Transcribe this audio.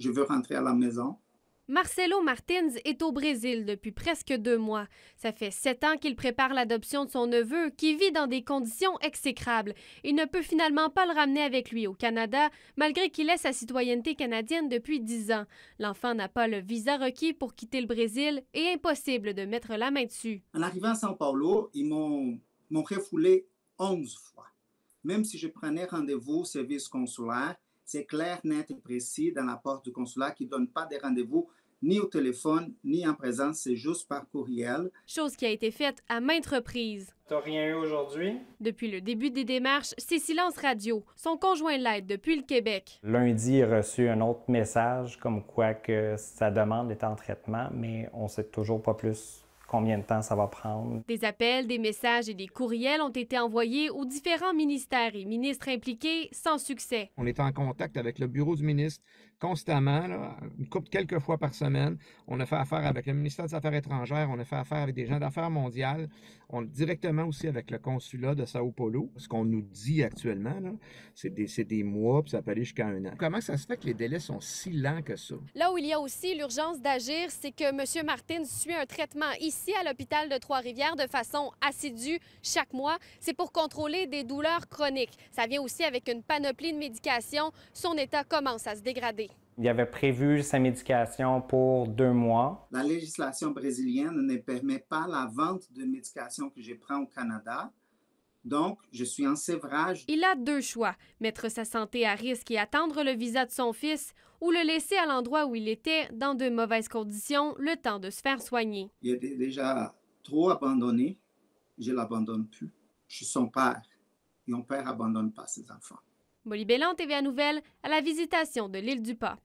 je veux rentrer à la maison. Marcelo Martins est au Brésil depuis presque deux mois. Ça fait sept ans qu'il prépare l'adoption de son neveu, qui vit dans des conditions exécrables. Il ne peut finalement pas le ramener avec lui au Canada, malgré qu'il ait sa citoyenneté canadienne depuis dix ans. L'enfant n'a pas le visa requis pour quitter le Brésil et impossible de mettre la main dessus. En arrivant à São Paulo, ils m'ont refoulé onze fois. Même si je prenais rendez-vous au service consulaire, c'est clair, net et précis dans la porte du consulat qui ne donne pas des rendez-vous ni au téléphone, ni en présence, c'est juste par courriel. Chose qui a été faite à maintes reprises. T'as rien eu aujourd'hui? Depuis le début des démarches, c'est Silence Radio. Son conjoint l'aide depuis le Québec. Lundi, il a reçu un autre message comme quoi que sa demande est en traitement, mais on sait toujours pas plus combien de temps ça va prendre. Des appels, des messages et des courriels ont été envoyés aux différents ministères et ministres impliqués sans succès. On est en contact avec le bureau du ministre constamment, une couple quelques fois par semaine. On a fait affaire avec le ministère des Affaires étrangères, on a fait affaire avec des gens d'affaires mondiales, on, directement aussi avec le consulat de Sao Paulo. Ce qu'on nous dit actuellement, c'est des, des, mois, puis ça peut aller jusqu'à un an. Comment ça se fait que les délais sont si lents que ça? Là où il y a aussi l'urgence d'agir, c'est que M. Martin suit un traitement ici à l'hôpital de Trois-Rivières de façon assidue chaque mois. C'est pour contrôler des douleurs chroniques. Ça vient aussi avec une panoplie de médications. Son état commence à se dégrader. Il avait prévu sa médication pour deux mois. La législation brésilienne ne permet pas la vente de médications que je prends au Canada. Donc, je suis en sévrage. Il a deux choix, mettre sa santé à risque et attendre le visa de son fils ou le laisser à l'endroit où il était dans de mauvaises conditions le temps de se faire soigner. Il était déjà trop abandonné. Je l'abandonne plus. Je suis son père et mon père abandonne pas ses enfants. Molly Bellan, TVA Nouvelle, à la visitation de l'île du Pas.